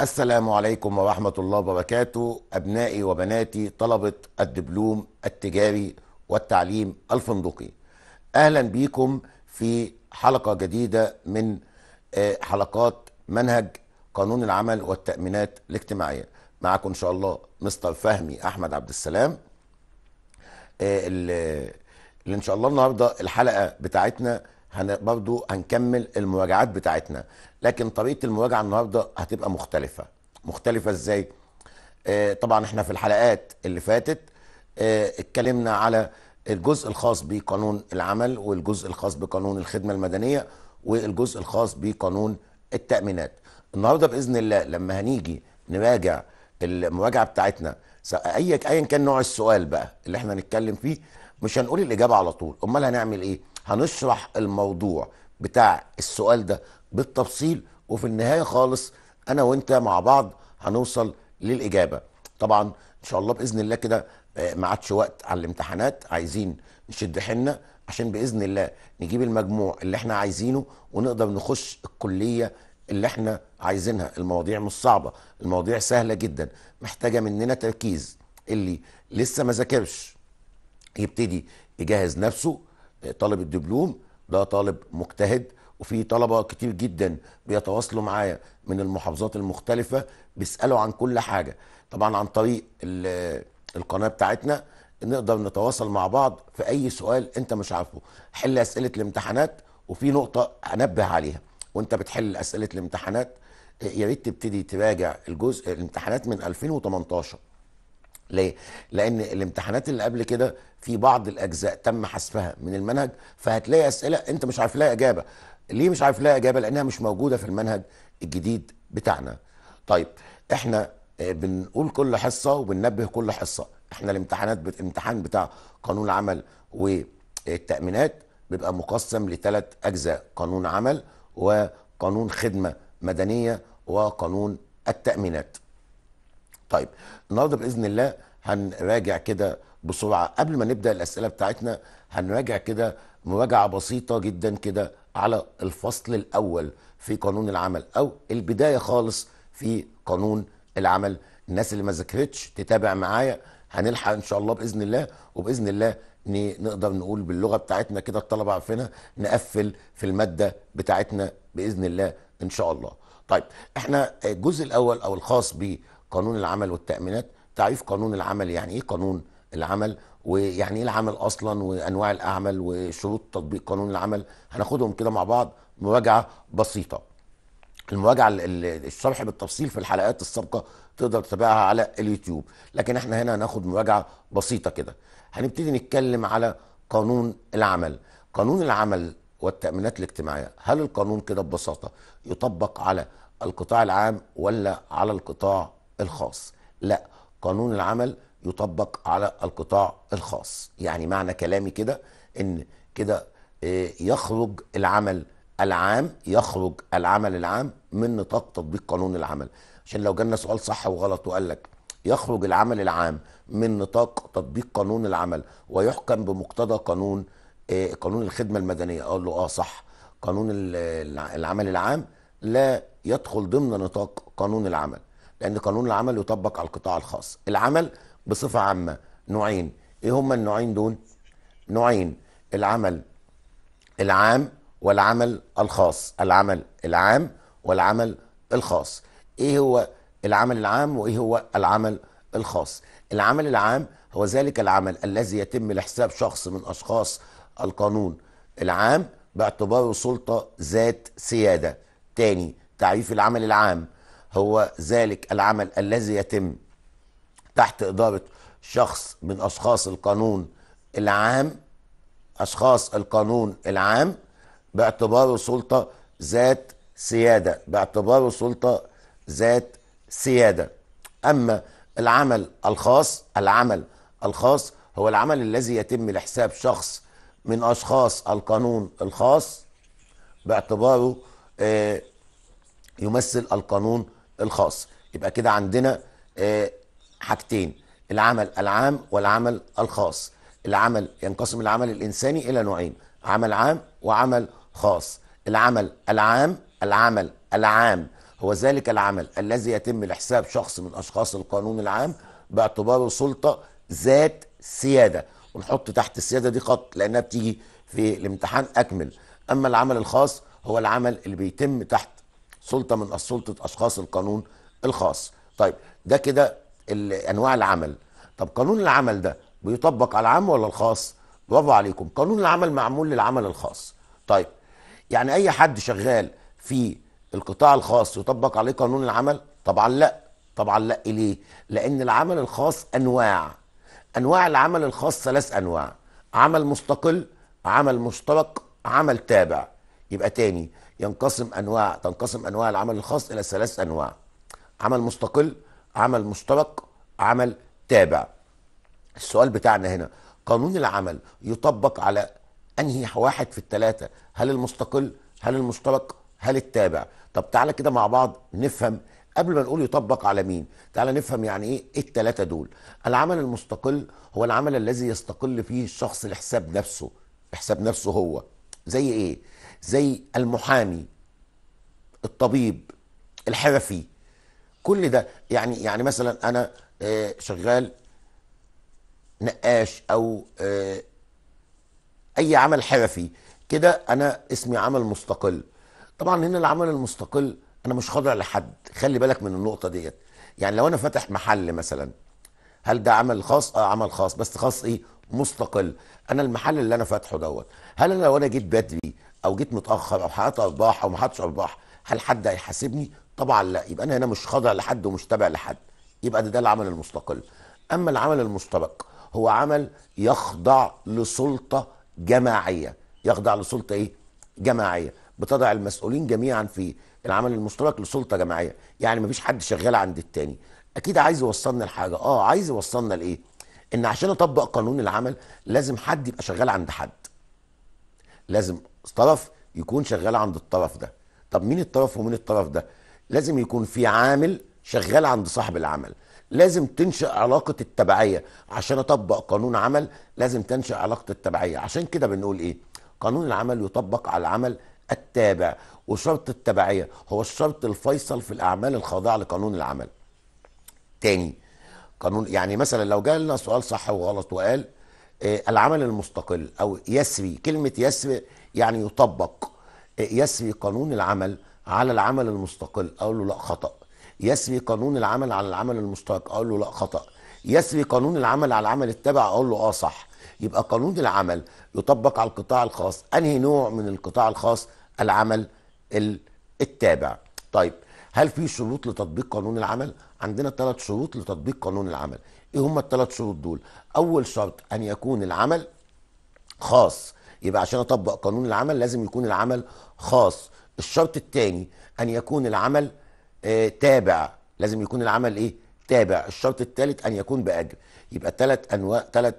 السلام عليكم ورحمة الله وبركاته أبنائي وبناتي طلبة الدبلوم التجاري والتعليم الفندقي أهلا بيكم في حلقة جديدة من آه، حلقات منهج قانون العمل والتأمينات الاجتماعية معكم إن شاء الله مستر فهمي أحمد عبد السلام آه، اللي إن شاء الله النهاردة الحلقة بتاعتنا برضو هنكمل المراجعات بتاعتنا لكن طريقه المواجهه النهارده هتبقى مختلفه مختلفه ازاي آه، طبعا احنا في الحلقات اللي فاتت آه، اتكلمنا على الجزء الخاص بقانون العمل والجزء الخاص بقانون الخدمه المدنيه والجزء الخاص بقانون التامينات النهارده باذن الله لما هنيجي نراجع المراجعه بتاعتنا اي ايا كان نوع السؤال بقى اللي احنا هنتكلم فيه مش هنقول الاجابه على طول امال هنعمل ايه هنشرح الموضوع بتاع السؤال ده بالتفصيل وفي النهايه خالص انا وانت مع بعض هنوصل للاجابه طبعا ان شاء الله باذن الله كده آه، ما عادش وقت على الامتحانات عايزين نشد حيلنا عشان باذن الله نجيب المجموع اللي احنا عايزينه ونقدر نخش الكليه اللي احنا عايزينها المواضيع مش صعبه المواضيع سهله جدا محتاجه مننا تركيز اللي لسه ما ذاكرش يبتدي يجهز نفسه آه، طالب الدبلوم ده طالب مجتهد وفي طلبه كتير جدا بيتواصلوا معايا من المحافظات المختلفه بيسالوا عن كل حاجه طبعا عن طريق القناه بتاعتنا نقدر نتواصل مع بعض في اي سؤال انت مش عارفه حل اسئله الامتحانات وفي نقطه انبه عليها وانت بتحل اسئله الامتحانات يا ريت تبتدي تراجع الجزء الامتحانات من 2018 ليه؟ لأن الامتحانات اللي قبل كده في بعض الأجزاء تم حذفها من المنهج فهتلاقي أسئلة أنت مش عارف لها إجابة ليه مش عارف لها اجابه لانها مش موجوده في المنهج الجديد بتاعنا طيب احنا آه، بنقول كل حصه وبننبه كل حصه احنا الامتحانات الامتحان بتاع قانون العمل والتامينات بيبقى مقسم لثلاث اجزاء قانون عمل وقانون خدمه مدنيه وقانون التامينات طيب النهارده باذن الله هنراجع كده بسرعه قبل ما نبدا الاسئله بتاعتنا هنراجع كده مراجعه بسيطه جدا كده على الفصل الاول في قانون العمل او البدايه خالص في قانون العمل الناس اللي ما ذاكرتش تتابع معايا هنلحق ان شاء الله باذن الله وباذن الله نقدر نقول باللغه بتاعتنا كده الطلبه عارفينها نقفل في الماده بتاعتنا باذن الله ان شاء الله. طيب احنا الجزء الاول او الخاص بقانون العمل والتامينات تعريف قانون العمل يعني ايه قانون العمل ويعني ايه العمل اصلا وانواع الاعمال وشروط تطبيق قانون العمل هناخدهم كده مع بعض مراجعه بسيطه المراجعه الشرح بالتفصيل في الحلقات السابقه تقدر تتابعها على اليوتيوب لكن احنا هنا هناخد مراجعه بسيطه كده هنبتدي نتكلم على قانون العمل قانون العمل والتامينات الاجتماعيه هل القانون كده ببساطه يطبق على القطاع العام ولا على القطاع الخاص لا قانون العمل يطبق على القطاع الخاص يعني معنى كلامي كده ان كده آه، يخرج العمل العام يخرج العمل العام من نطاق تطبيق قانون العمل عشان لو جالنا سؤال صح وغلط وقال لك يخرج العمل العام من نطاق تطبيق قانون العمل ويحكم بمقتضى قانون آه، قانون الخدمة المدنية أقول له آه صح قانون العمل العام لا يدخل ضمن نطاق قانون العمل لأن قانون العمل يطبق على القطاع الخاص العمل بصفه عامه نوعين ايه هما النوعين دول نوعين العمل العام والعمل الخاص العمل العام والعمل الخاص ايه هو العمل العام وايه هو العمل الخاص العمل العام هو ذلك العمل الذي يتم لحساب شخص من اشخاص القانون العام باعتباره سلطه ذات سياده تاني تعريف العمل العام هو ذلك العمل الذي يتم تحت إدارة شخص من أشخاص القانون العام أشخاص القانون العام باعتباره سلطة ذات سيادة باعتباره سلطة ذات سيادة أما العمل الخاص العمل الخاص هو العمل الذي يتم لحساب شخص من أشخاص القانون الخاص باعتباره آه، يمثل القانون الخاص يبقى كده عندنا آه، حاجتين العمل العام والعمل الخاص العمل ينقسم العمل الإنساني إلى نوعين عمل عام وعمل خاص العمل العام العمل العام هو ذلك العمل الذي يتم لحساب شخص من أشخاص القانون العام باعتباره سلطة ذات سيادة ونحط تحت السيادة دي خط لأنها بتيجي في الامتحان أكمل أما العمل الخاص هو العمل اللي بيتم تحت سلطة من سلطة أشخاص القانون الخاص طيب ده كده انواع العمل طب قانون العمل ده بيطبق على العام ولا الخاص برافو عليكم قانون العمل معمول للعمل الخاص طيب يعني اي حد شغال في القطاع الخاص يطبق عليه قانون العمل طبعا لا طبعا لا ليه لان العمل الخاص انواع انواع العمل الخاص ثلاث انواع عمل مستقل عمل مشترك عمل تابع يبقى تاني ينقسم انواع تنقسم انواع العمل الخاص الى ثلاث انواع عمل مستقل عمل مشترك عمل تابع السؤال بتاعنا هنا قانون العمل يطبق على انهي واحد في الثلاثه هل المستقل هل المشترك هل التابع طب تعالى كده مع بعض نفهم قبل ما نقول يطبق على مين تعالى نفهم يعني ايه الثلاثه دول العمل المستقل هو العمل الذي يستقل فيه الشخص لحساب نفسه لحساب نفسه هو زي ايه زي المحامي الطبيب الحرفي كل ده يعني يعني مثلا انا آه، شغال نقاش او آه، اي عمل حرفي كده انا اسمي عمل مستقل طبعا هنا العمل المستقل انا مش خاضع لحد خلي بالك من النقطه ديت يعني لو انا فاتح محل مثلا هل ده عمل خاص اه عمل خاص بس خاص ايه مستقل انا المحل اللي انا فاتحه دوت هل انا لو انا جيت بدري او جيت متاخر او حققت ارباح او ما حققتش ارباح هل حد هيحاسبني طبعا لا يبقى انا هنا مش خاضع لحد ومش تابع لحد يبقى ده ده العمل المستقل اما العمل المستبق هو عمل يخضع لسلطه جماعيه يخضع لسلطه ايه جماعيه بتضع المسؤولين جميعا في العمل المشترك لسلطه جماعيه يعني مفيش حد شغال عند التاني اكيد عايز يوصلنا لحاجه اه عايز يوصلنا لايه ان عشان اطبق قانون العمل لازم حد يبقى شغال عند حد لازم طرف يكون شغال عند الطرف ده طب مين الطرف ومين الطرف ده لازم يكون في عامل شغال عند صاحب العمل لازم تنشأ علاقة التبعية عشان أطبق قانون عمل لازم تنشأ علاقة التبعية عشان كده بنقول إيه قانون العمل يطبق على العمل التابع وشرط التبعية هو الشرط الفيصل في الأعمال الخاضعة لقانون العمل تاني قانون يعني مثلا لو جالنا سؤال صح وغلط وقال آه العمل المستقل أو يسري كلمة يسري يعني يطبق آه يسري قانون العمل على العمل المستقل اقول له لا خطا يسري قانون العمل على العمل المشترك اقول له لا خطا يسري قانون العمل على العمل التابع اقول له اه صح يبقى قانون العمل يطبق على القطاع الخاص انهي نوع من القطاع الخاص العمل التابع طيب هل في شروط لتطبيق قانون العمل عندنا ثلاث شروط لتطبيق قانون العمل ايه هم الثلاث شروط دول اول شرط ان يكون العمل خاص يبقى عشان اطبق قانون العمل لازم يكون العمل خاص الشرط الثاني ان يكون العمل آه، تابع لازم يكون العمل ايه تابع الشرط الثالث ان يكون باجر يبقى ثلاث انواع ثلاث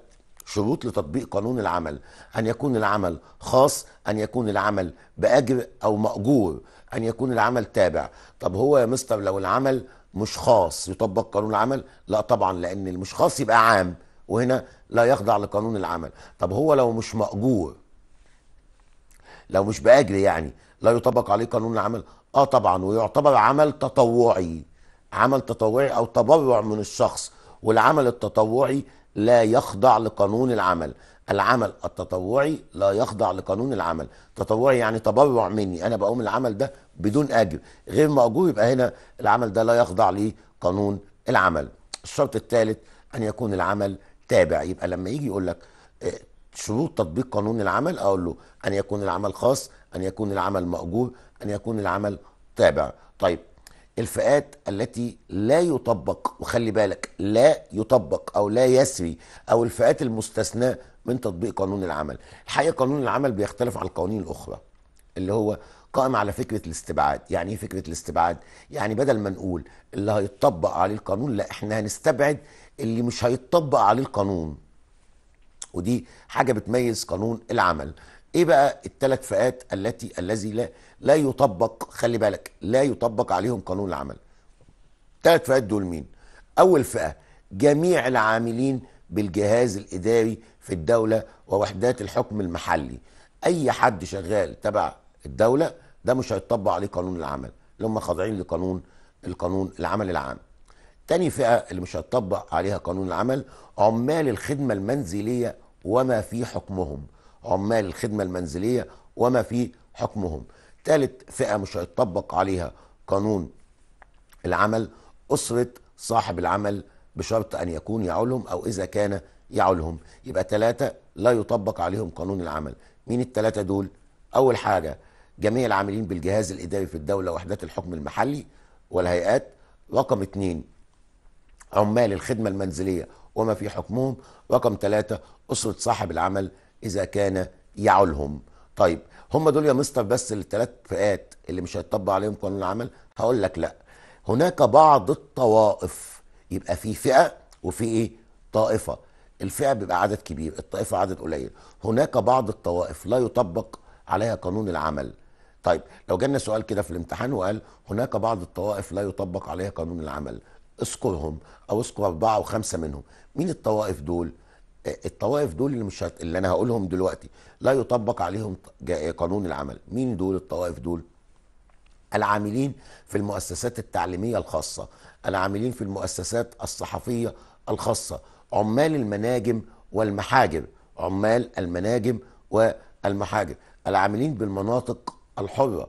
شروط لتطبيق قانون العمل ان يكون العمل خاص ان يكون العمل باجر او ماجور ان يكون العمل تابع طب هو يا مستر لو العمل مش خاص يطبق قانون العمل لا طبعا لان المش خاص يبقى عام وهنا لا يخضع لقانون العمل طب هو لو مش ماجور لو مش باجر يعني لا يطبق عليه قانون العمل اه طبعا ويعتبر عمل تطوعي عمل تطوعي او تبرع من الشخص والعمل التطوعي لا يخضع لقانون العمل العمل التطوعي لا يخضع لقانون العمل تطوعي يعني تبرع مني انا بقوم العمل ده بدون اجر غير ماجور يبقى هنا العمل ده لا يخضع لقانون العمل الشرط الثالث ان يكون العمل تابع يبقى لما يجي يقول لك آه، شروط تطبيق قانون العمل اقول له ان يكون العمل خاص أن يكون العمل مأجور أن يكون العمل تابع طيب الفئات التي لا يطبق وخلي بالك لا يطبق أو لا يسري أو الفئات المستثناة من تطبيق قانون العمل الحقيقة قانون العمل بيختلف عن القوانين الأخرى اللي هو قائم على فكرة الاستبعاد يعني ايه فكرة الاستبعاد يعني بدل ما نقول اللي هيتطبق عليه القانون لا احنا هنستبعد اللي مش هيتطبق عليه القانون ودي حاجة بتميز قانون العمل ايه بقى الثلاث فئات التي الذي لا لا يطبق خلي بالك لا يطبق عليهم قانون العمل ثلاث فئات دول مين اول فئه جميع العاملين بالجهاز الاداري في الدوله ووحدات الحكم المحلي اي حد شغال تبع الدوله ده مش هيطبق عليه قانون العمل اللي هم خاضعين لقانون القانون العمل العام تاني فئه اللي مش هيطبق عليها قانون العمل عمال الخدمه المنزليه وما في حكمهم عمال الخدمة المنزلية وما في حكمهم ثالث فئة مش هيطبق عليها قانون العمل أسرة صاحب العمل بشرط أن يكون يعولهم أو إذا كان يعولهم يبقى ثلاثة لا يطبق عليهم قانون العمل مين الثلاثة دول؟ أول حاجة جميع العاملين بالجهاز الإداري في الدولة وحدات الحكم المحلي والهيئات رقم اثنين عمال الخدمة المنزلية وما في حكمهم رقم ثلاثة أسرة صاحب العمل إذا كان يعولهم طيب هم دول يا مستر بس الثلاث فئات اللي مش هيطبق عليهم قانون العمل هقول لك لا هناك بعض الطوائف يبقى في فئة وفي إيه طائفة الفئة بيبقى عدد كبير الطائفة عدد قليل هناك بعض الطوائف لا يطبق عليها قانون العمل طيب لو جالنا سؤال كده في الامتحان وقال هناك بعض الطوائف لا يطبق عليها قانون العمل اذكرهم او اذكر اربعه وخمسه منهم مين الطوائف دول الطوائف دول اللي مش هت... اللي انا هقولهم دلوقتي لا يطبق عليهم قانون العمل مين دول الطوائف دول العاملين في المؤسسات التعليميه الخاصه العاملين في المؤسسات الصحفيه الخاصه عمال المناجم والمحاجر عمال المناجم والمحاجر العاملين بالمناطق الحره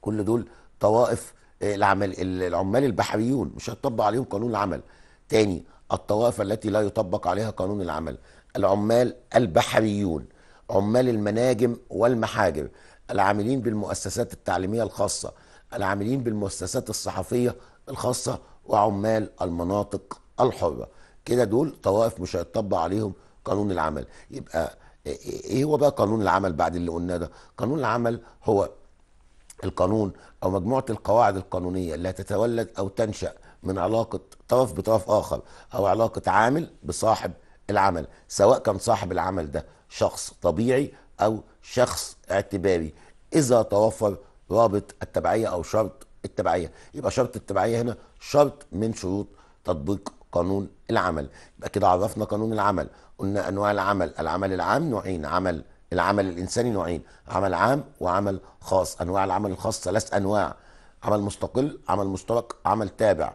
كل دول طوائف آه، العمل العمال البحريون مش هتطبق عليهم قانون العمل تاني الطوائف التي لا يطبق عليها قانون العمل العمال البحريون عمال المناجم والمحاجر العاملين بالمؤسسات التعليمية الخاصة العاملين بالمؤسسات الصحفية الخاصة وعمال المناطق الحرة كده دول طوائف مش هيطبق عليهم قانون العمل يبقى إيه-, إيه-, ايه هو بقى قانون العمل بعد اللي قلناه ده قانون العمل هو القانون او مجموعه القواعد القانونيه اللي هتتولد او تنشا من علاقة طرف بطرف آخر أو علاقة عامل بصاحب العمل سواء كان صاحب العمل ده شخص طبيعي أو شخص اعتباري إذا توفر رابط التبعية أو شرط التبعية يبقى شرط التبعية هنا شرط من شروط تطبيق قانون العمل يبقى كده عرفنا قانون العمل قلنا أنواع العمل العمل العام نوعين عمل العمل الإنساني نوعين عمل عام وعمل خاص أنواع العمل الخاص ثلاث أنواع عمل مستقل عمل مشترك عمل تابع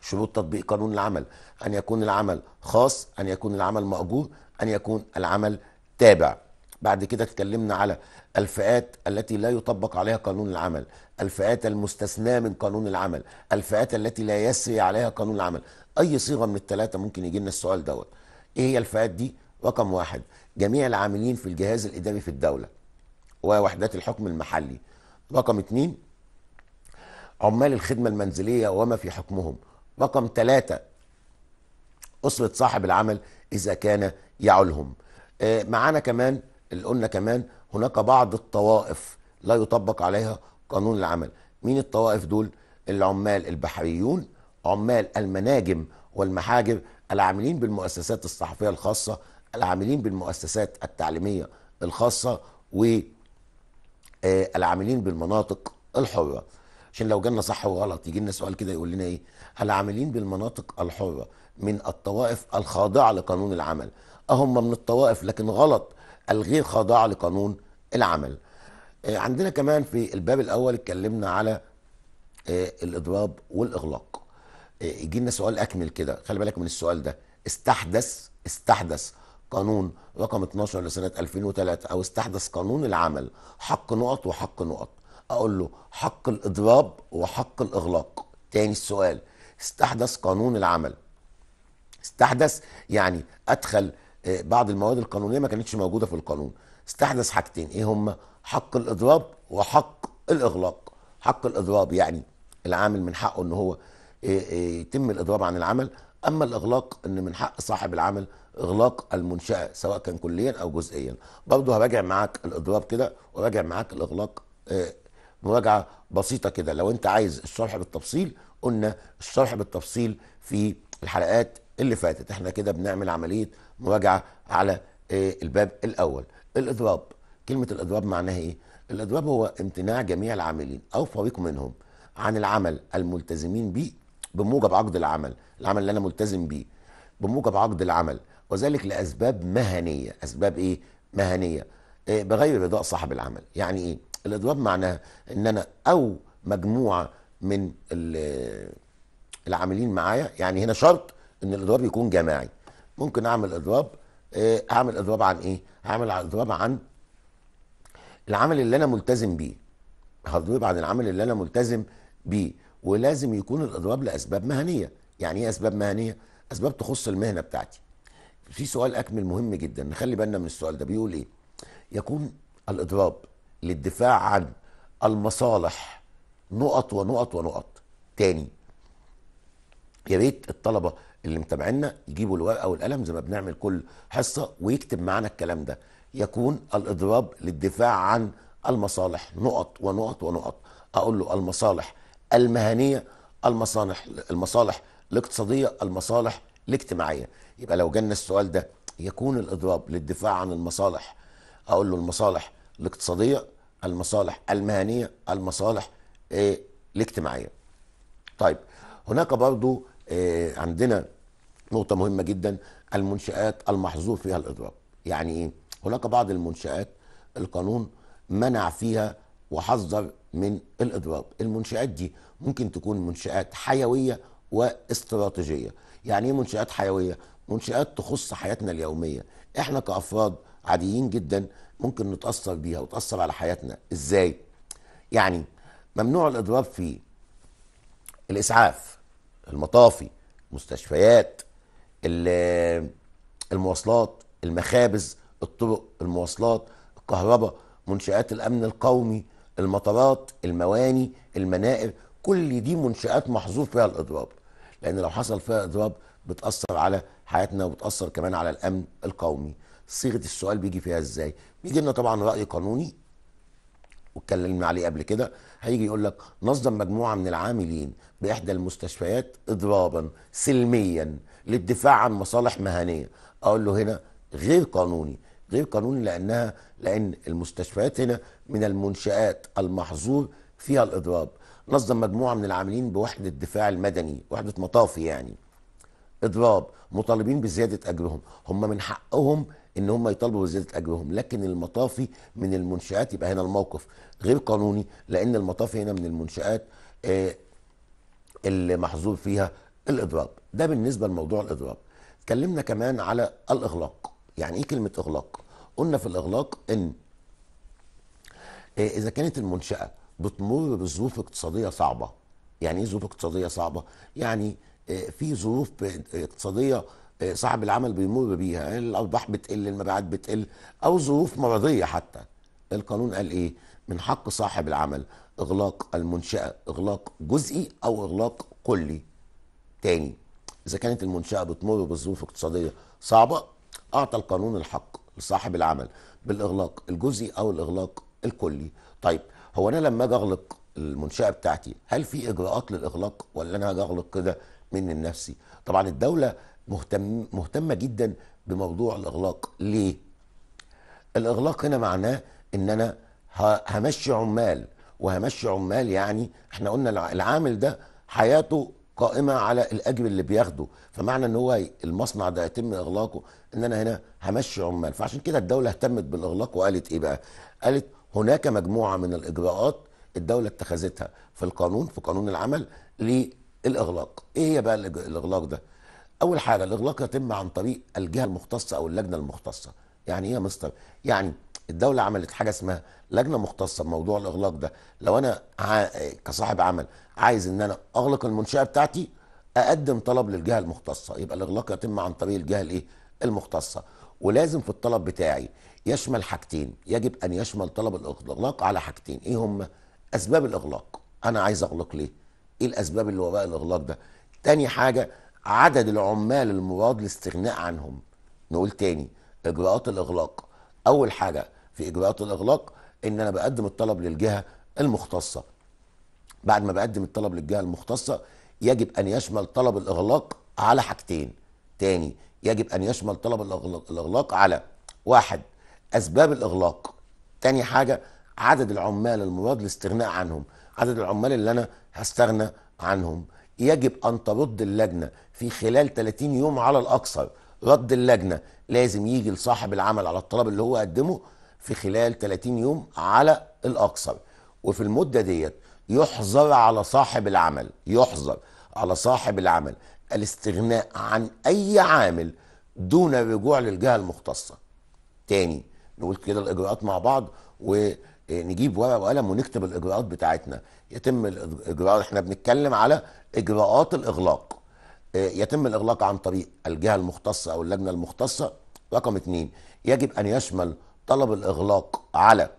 شروط تطبيق قانون العمل أن يكون العمل خاص أن يكون العمل مأجور أن يكون العمل تابع بعد كده اتكلمنا على الفئات التي لا يطبق عليها قانون العمل الفئات المستثناة من قانون العمل الفئات التي لا يسري عليها قانون العمل أي صيغة من الثلاثة ممكن يجي لنا السؤال دوت إيه هي الفئات دي رقم واحد جميع العاملين في الجهاز الإداري في الدولة ووحدات الحكم المحلي رقم اتنين عمال الخدمة المنزلية وما في حكمهم رقم ثلاثة أسرة صاحب العمل إذا كان يعولهم آه، معانا كمان اللي قلنا كمان هناك بعض الطوائف لا يطبق عليها قانون العمل مين الطوائف دول العمال البحريون عمال المناجم والمحاجر العاملين بالمؤسسات الصحفية الخاصة العاملين بالمؤسسات التعليمية الخاصة والعاملين آه، بالمناطق الحرة عشان لو جالنا صح وغلط يجي لنا سؤال كده يقول لنا ايه العاملين بالمناطق الحرة من الطوائف الخاضعة لقانون العمل أهم من الطوائف لكن غلط الغير خاضعة لقانون العمل آه، عندنا كمان في الباب الأول اتكلمنا على آه، الإضراب والإغلاق آه، يجي لنا سؤال أكمل كده خلي بالك من السؤال ده استحدث استحدث قانون رقم 12 لسنة 2003 أو استحدث قانون العمل حق نقط وحق نقط أقول له حق الإضراب وحق الإغلاق تاني السؤال استحدث قانون العمل استحدث يعني ادخل آه، بعض المواد القانونيه ما كانتش موجوده في القانون استحدث حاجتين ايه هم حق الاضراب وحق الاغلاق حق الاضراب يعني العامل من حقه ان هو آه، آه، يتم الاضراب عن العمل اما الاغلاق ان من حق صاحب العمل اغلاق المنشاه سواء كان كليا او جزئيا برضه هراجع معاك الاضراب كده وراجع معاك الاغلاق مراجعه بسيطه كده لو انت عايز الشرح بالتفصيل قلنا الشرح بالتفصيل في الحلقات اللي فاتت احنا كده بنعمل عمليه مراجعه على آه، الباب الاول الاضراب كلمه الاضراب معناها ايه الاضراب هو امتناع جميع العاملين او فريق منهم عن العمل الملتزمين به بموجب عقد العمل العمل اللي انا ملتزم بيه بموجب عقد العمل وذلك لاسباب مهنيه اسباب ايه مهنيه آه، بغير رضاء صاحب العمل يعني ايه الاضراب معناها ان انا او مجموعه من العاملين معايا يعني هنا شرط ان الاضراب يكون جماعي ممكن اعمل اضراب آه، اعمل اضراب عن ايه هعمل اضراب عن العمل اللي انا ملتزم بيه هضرب عن العمل اللي انا ملتزم بيه ولازم يكون الاضراب لاسباب مهنيه يعني ايه اسباب مهنيه اسباب تخص المهنه بتاعتي في سؤال اكمل مهم جدا نخلي بالنا من السؤال ده بيقول ايه يكون الاضراب للدفاع عن المصالح نقط ونقط ونقط تاني يا ريت الطلبه اللي متابعينا يجيبوا الورقه والقلم زي ما بنعمل كل حصه ويكتب معانا الكلام ده يكون الاضراب للدفاع عن المصالح نقط ونقط ونقط اقول له المصالح المهنيه المصالح المصالح الاقتصاديه المصالح الاجتماعيه يبقى لو جالنا السؤال ده يكون الاضراب للدفاع عن المصالح اقول له المصالح الاقتصاديه المصالح المهنيه المصالح إيه، الاجتماعيه طيب هناك برضو إيه، عندنا نقطه مهمه جدا المنشات المحظور فيها الاضراب يعني ايه هناك بعض المنشات القانون منع فيها وحذر من الاضراب المنشات دي ممكن تكون منشات حيويه واستراتيجيه يعني ايه منشات حيويه منشات تخص حياتنا اليوميه احنا كافراد عاديين جدا ممكن نتاثر بيها وتاثر على حياتنا ازاي يعني ممنوع الاضراب فيه الاسعاف المطافي مستشفيات المواصلات المخابز الطرق المواصلات الكهرباء منشآت الأمن القومي المطارات المواني المنائر كل دي منشآت محظور فيها الإضراب لأن لو حصل فيها إضراب بتأثر على حياتنا وبتأثر كمان على الأمن القومي صيغة السؤال بيجي فيها إزاي بيجي لنا طبعا رأي قانوني واتكلمنا عليه قبل كده هيجي يقول لك نظم مجموعه من العاملين باحدى المستشفيات اضرابا سلميا للدفاع عن مصالح مهنيه اقول له هنا غير قانوني غير قانوني لانها لان المستشفيات هنا من المنشات المحظور فيها الاضراب نظم مجموعه من العاملين بوحده الدفاع المدني وحده مطافي يعني اضراب مطالبين بزياده اجرهم هم من حقهم ان هم يطالبوا بزياده اجرهم لكن المطافي من المنشات يبقى هنا الموقف غير قانوني لان المطافي هنا من المنشات آه، اللي محظور فيها الاضراب ده بالنسبه لموضوع الاضراب اتكلمنا كمان على الاغلاق يعني ايه كلمه اغلاق قلنا في الاغلاق ان آه، اذا كانت المنشاه بتمر بظروف اقتصاديه صعبه يعني ايه ظروف اقتصاديه صعبه يعني آه، في ظروف اقتصاديه آه، صاحب العمل بيمر بيها الارباح بتقل المبيعات بتقل او ظروف مرضيه حتى القانون قال ايه من حق صاحب العمل اغلاق المنشاه اغلاق جزئي او اغلاق كلي تاني اذا كانت المنشاه بتمر بظروف اقتصاديه صعبه اعطى القانون الحق لصاحب العمل بالاغلاق الجزئي او الاغلاق الكلي طيب هو انا لما اجي اغلق المنشاه بتاعتي هل في اجراءات للاغلاق ولا انا هاجي اغلق كده من نفسي طبعا الدوله مهتم مهتمه جدا بموضوع الاغلاق ليه الاغلاق هنا معناه ان انا همشي عمال وهمشي عمال يعني احنا قلنا العامل ده حياته قائمه على الاجر اللي بياخده فمعنى ان هو المصنع ده يتم اغلاقه ان انا هنا همشي عمال فعشان كده الدوله اهتمت بالاغلاق وقالت ايه بقى قالت هناك مجموعه من الاجراءات الدوله اتخذتها في القانون في قانون العمل للاغلاق ايه هي بقى الاغلاق ده اول حاجه الاغلاق يتم عن طريق الجهه المختصه او اللجنه المختصه يعني ايه يا مستر يعني الدوله عملت حاجه اسمها لجنه مختصه بموضوع الاغلاق ده لو انا كصاحب عمل عايز ان انا اغلق المنشاه بتاعتي اقدم طلب للجهه المختصه يبقى الاغلاق يتم عن طريق الجهه الايه المختصه ولازم في الطلب بتاعي يشمل حاجتين يجب ان يشمل طلب الاغلاق على حاجتين ايه هم اسباب الاغلاق انا عايز اغلق ليه ايه الاسباب اللي وراء الاغلاق ده تاني حاجه عدد العمال المراد الاستغناء عنهم نقول تاني اجراءات الاغلاق اول حاجه في اجراءات الاغلاق ان انا بقدم الطلب للجهه المختصه بعد ما بقدم الطلب للجهه المختصه يجب ان يشمل طلب الاغلاق على حاجتين تاني يجب ان يشمل طلب الاغلاق على واحد اسباب الاغلاق تاني حاجه عدد العمال المراد الاستغناء عنهم عدد العمال اللي انا هستغنى عنهم يجب أن ترد اللجنة في خلال 30 يوم على الأكثر رد اللجنة لازم يجي لصاحب العمل على الطلب اللي هو قدمه في خلال 30 يوم على الأكثر وفي المدة ديت يحظر على صاحب العمل يحظر على صاحب العمل الاستغناء عن أي عامل دون الرجوع للجهة المختصة تاني نقول كده الإجراءات مع بعض و إيه، نجيب ورقه وقلم ونكتب الاجراءات بتاعتنا يتم الاجراء احنا بنتكلم على اجراءات الاغلاق إيه، يتم الاغلاق عن طريق الجهه المختصه او اللجنه المختصه رقم اثنين يجب ان يشمل طلب الاغلاق على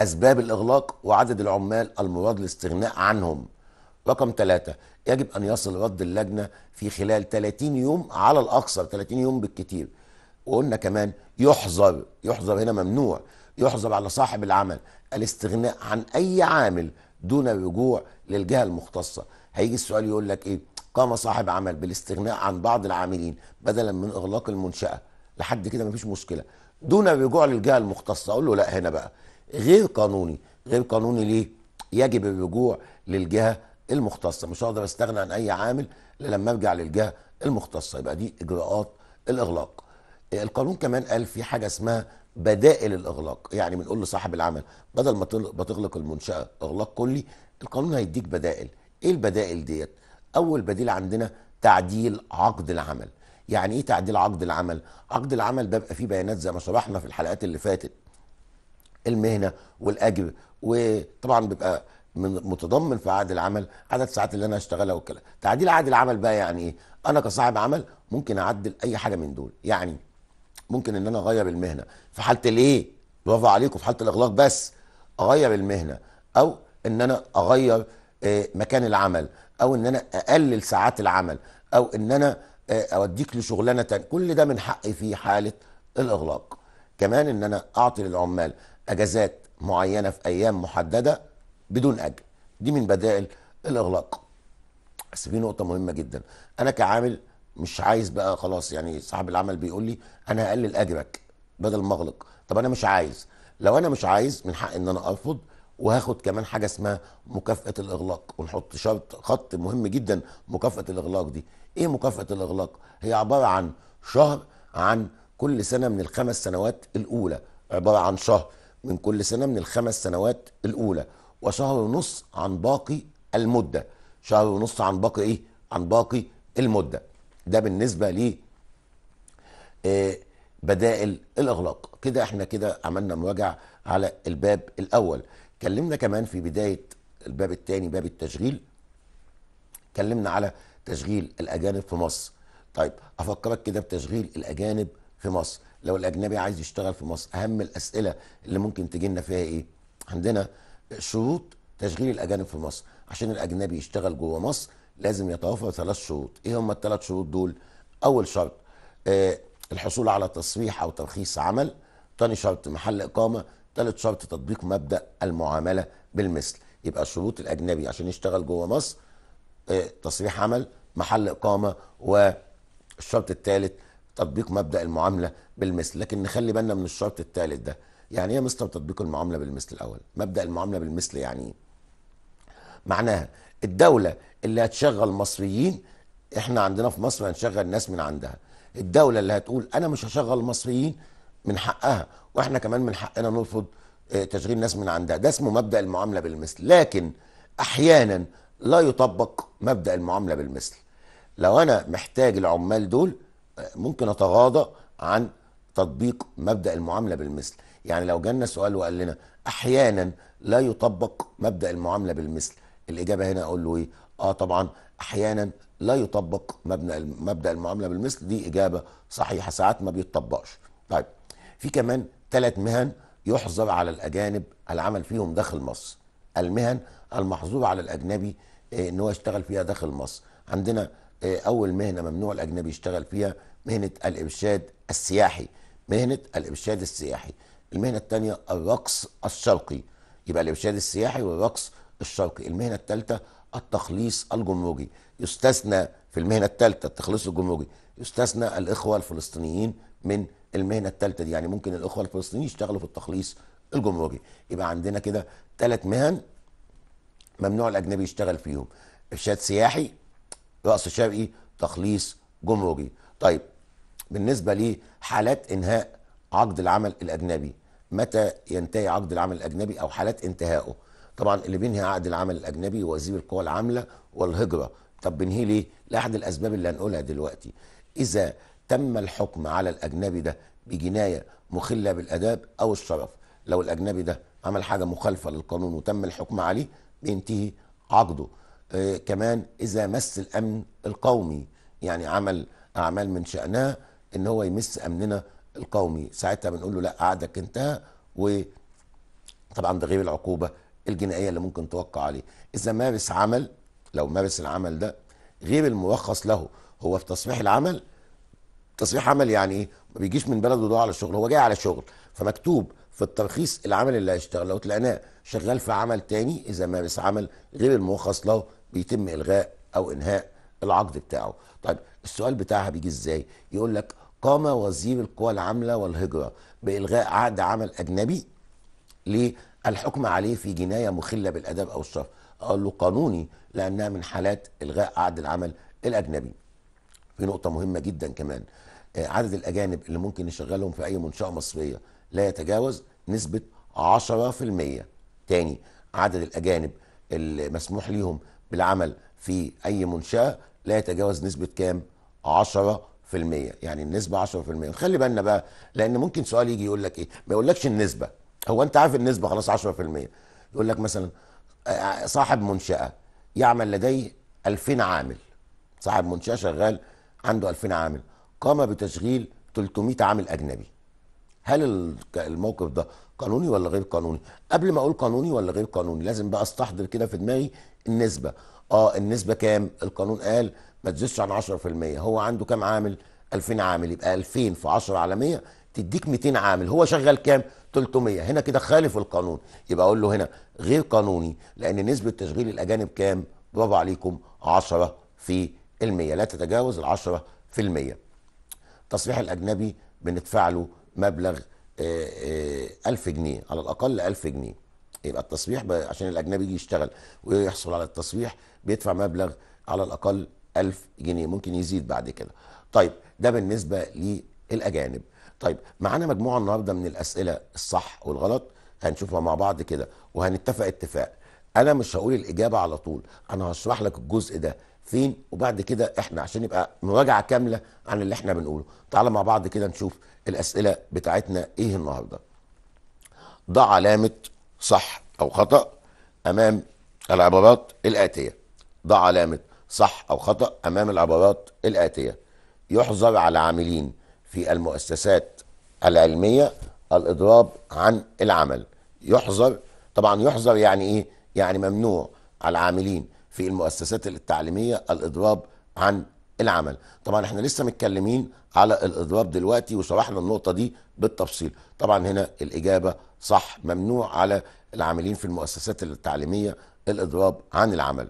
اسباب الاغلاق وعدد العمال المراد الاستغناء عنهم رقم ثلاثة يجب أن يصل رد اللجنة في خلال 30 يوم على الأكثر 30 يوم بالكتير وقلنا كمان يحظر يحظر هنا ممنوع يحظر على صاحب العمل الاستغناء عن أي عامل دون الرجوع للجهة المختصة هيجي السؤال يقول لك إيه قام صاحب عمل بالاستغناء عن بعض العاملين بدلا من إغلاق المنشأة لحد كده مفيش مشكلة دون الرجوع للجهة المختصة أقول له لا هنا بقى غير قانوني غير قانوني ليه يجب الرجوع للجهة المختصة مش هقدر استغنى عن أي عامل لما ارجع للجهة المختصة يبقى دي إجراءات الإغلاق القانون كمان قال في حاجة اسمها بدائل الاغلاق يعني بنقول لصاحب العمل بدل ما تغلق المنشاه اغلاق كلي القانون هيديك بدائل ايه البدائل ديت اول بديل عندنا تعديل عقد العمل يعني ايه تعديل عقد العمل عقد العمل ده بيبقى فيه بيانات زي ما شرحنا في الحلقات اللي فاتت المهنه والاجر وطبعا بيبقى من متضمن في عقد العمل عدد الساعات اللي انا هشتغلها والكلام تعديل عقد العمل بقى يعني ايه انا كصاحب عمل ممكن اعدل اي حاجه من دول يعني ممكن ان انا اغير المهنه في حاله الايه برافو عليكم في حاله الاغلاق بس اغير المهنه او ان انا اغير آه، مكان العمل او ان انا اقلل ساعات العمل او ان انا آه، اوديك لشغلانه تانية كل ده من حقي في حاله الاغلاق كمان ان انا اعطي للعمال اجازات معينه في ايام محدده بدون اجر دي من بدائل الاغلاق بس في نقطه مهمه جدا انا كعامل مش عايز بقى خلاص يعني صاحب العمل بيقول لي انا هقلل اجرك بدل ما اغلق طب انا مش عايز لو انا مش عايز من حق ان انا ارفض وهاخد كمان حاجه اسمها مكافاه الاغلاق ونحط شرط خط مهم جدا مكافاه الاغلاق دي ايه مكافاه الاغلاق هي عباره عن شهر عن كل سنه من الخمس سنوات الاولى عباره عن شهر من كل سنه من الخمس سنوات الاولى وشهر ونص عن باقي المده شهر ونص عن باقي ايه عن باقي المده ده بالنسبه ل آه، بدائل الاغلاق كده احنا كده عملنا مراجعه على الباب الاول كلمنا كمان في بدايه الباب الثاني باب التشغيل كلمنا على تشغيل الاجانب في مصر طيب افكرك كده بتشغيل الاجانب في مصر لو الاجنبي عايز يشتغل في مصر اهم الاسئله اللي ممكن تجي لنا فيها ايه عندنا شروط تشغيل الاجانب في مصر عشان الاجنبي يشتغل جوه مصر لازم يتوافر ثلاث شروط ايه هم الثلاث شروط دول اول شرط آه الحصول على تصريح او ترخيص عمل ثاني شرط محل اقامه ثالث شرط تطبيق مبدا المعامله بالمثل يبقى شروط الاجنبي عشان يشتغل جوه مصر آه تصريح عمل محل اقامه والشرط الثالث تطبيق مبدا المعامله بالمثل لكن نخلي بالنا من الشرط الثالث ده يعني ايه مستر تطبيق المعامله بالمثل الاول مبدا المعامله بالمثل يعني ايه معناها الدولة اللي هتشغل مصريين احنا عندنا في مصر هنشغل ناس من عندها الدولة اللي هتقول انا مش هشغل مصريين من حقها واحنا كمان من حقنا نرفض آه، تشغيل ناس من عندها ده اسمه مبدأ المعاملة بالمثل لكن احيانا لا يطبق مبدأ المعاملة بالمثل لو انا محتاج العمال دول آه، ممكن اتغاضى عن تطبيق مبدأ المعاملة بالمثل يعني لو جالنا سؤال وقال لنا احيانا لا يطبق مبدأ المعاملة بالمثل الاجابه هنا اقول له ايه اه طبعا احيانا لا يطبق مبنى مبدا المعامله بالمثل دي اجابه صحيحه ساعات ما بيتطبقش طيب في كمان ثلاث مهن يحظر على الاجانب العمل فيهم داخل مصر المهن المحظور على الاجنبي آه، ان هو يشتغل فيها داخل مصر عندنا آه، اول مهنه ممنوع الاجنبي يشتغل فيها مهنه الارشاد السياحي مهنه الارشاد السياحي المهنه الثانيه الرقص الشرقي يبقى الارشاد السياحي والرقص الشرقي المهنة الثالثة التخليص الجمهوري يستثنى في المهنة الثالثة التخليص الجمهوري يستثنى الإخوة الفلسطينيين من المهنة الثالثة دي يعني ممكن الإخوة الفلسطينيين يشتغلوا في التخليص الجمهوري يبقى عندنا كده ثلاث مهن ممنوع الأجنبي يشتغل فيهم إرشاد سياحي رأس شرقي تخليص جمهوري طيب بالنسبة لحالات إنهاء عقد العمل الأجنبي متى ينتهي عقد العمل الأجنبي أو حالات انتهائه طبعا اللي بينهي عقد العمل الاجنبي وزير القوى العامله والهجره طب بنهيه ليه لاحد الاسباب اللي هنقولها دلوقتي اذا تم الحكم على الاجنبي ده بجنايه مخله بالاداب او الشرف لو الاجنبي ده عمل حاجه مخالفه للقانون وتم الحكم عليه بينتهي عقده آه كمان اذا مس الامن القومي يعني عمل اعمال من شانها ان هو يمس امننا القومي ساعتها بنقول له لا عقدك انتهى و طبعا ده غير العقوبه الجنائيه اللي ممكن توقع عليه اذا مارس عمل لو مارس العمل ده غير المرخص له هو في تصريح العمل تصريح عمل يعني ايه ما بيجيش من بلده ده على شغل هو جاي على شغل فمكتوب في الترخيص العمل اللي هيشتغل لو تلاقيناه شغال في عمل تاني اذا مارس عمل غير المرخص له بيتم الغاء او انهاء العقد بتاعه طيب السؤال بتاعها بيجي ازاي يقول لك قام وزير القوى العامله والهجره بالغاء عقد عمل اجنبي ليه الحكم عليه في جنايه مخله بالاداب او الشرف اقول له قانوني لانها من حالات الغاء عقد العمل الاجنبي في نقطه مهمه جدا كمان آه، عدد الاجانب اللي ممكن نشغلهم في اي منشاه مصريه لا يتجاوز نسبه 10% تاني عدد الاجانب المسموح ليهم بالعمل في اي منشاه لا يتجاوز نسبه كام 10 يعني النسبه 10% خلي بالنا بقى لان ممكن سؤال يجي يقول لك ايه ما يقولكش النسبه هو انت عارف النسبه خلاص 10% يقول لك مثلا آه، صاحب منشاه يعمل لديه 2000 عامل صاحب منشاه شغال عنده 2000 عامل قام بتشغيل 300 عامل اجنبي هل الموقف ده قانوني ولا غير قانوني قبل ما اقول قانوني ولا غير قانوني لازم بقى استحضر كده في دماغي النسبه اه النسبه كام القانون قال ما تزيدش عن 10% هو عنده كام عامل 2000 عامل يبقى 2000 في 10 على 100 تديك 200 عامل هو شغال كام 300 هنا كده خالف القانون يبقى اقول له هنا غير قانوني لان نسبه تشغيل الاجانب كام برافو عليكم 10 في المية لا تتجاوز 10 في المية تصريح الأجنبي بندفع له مبلغ 1000 آه، آه، جنيه على الأقل 1000 جنيه يبقى التصريح عشان الأجنبي يجي يشتغل ويحصل على التصريح بيدفع مبلغ على الأقل 1000 جنيه ممكن يزيد بعد كده طيب ده بالنسبة للأجانب طيب معانا مجموعه النهارده من الاسئله الصح والغلط هنشوفها مع بعض كده وهنتفق اتفاق انا مش هقول الاجابه على طول انا هشرح لك الجزء ده فين وبعد كده احنا عشان يبقى مراجعه كامله عن اللي احنا بنقوله تعالى مع بعض كده نشوف الاسئله بتاعتنا ايه النهارده ضع علامه صح او خطا امام العبارات الاتيه ضع علامه صح او خطا امام العبارات الاتيه يحظر على عاملين في المؤسسات العلمية الإضراب عن العمل يحظر طبعا يحظر يعني إيه؟ يعني ممنوع على العاملين في المؤسسات التعليمية الإضراب عن العمل طبعا احنا لسه متكلمين على الإضراب دلوقتي وشرحنا النقطة دي بالتفصيل طبعا هنا الإجابة صح ممنوع على العاملين في المؤسسات التعليمية الإضراب عن العمل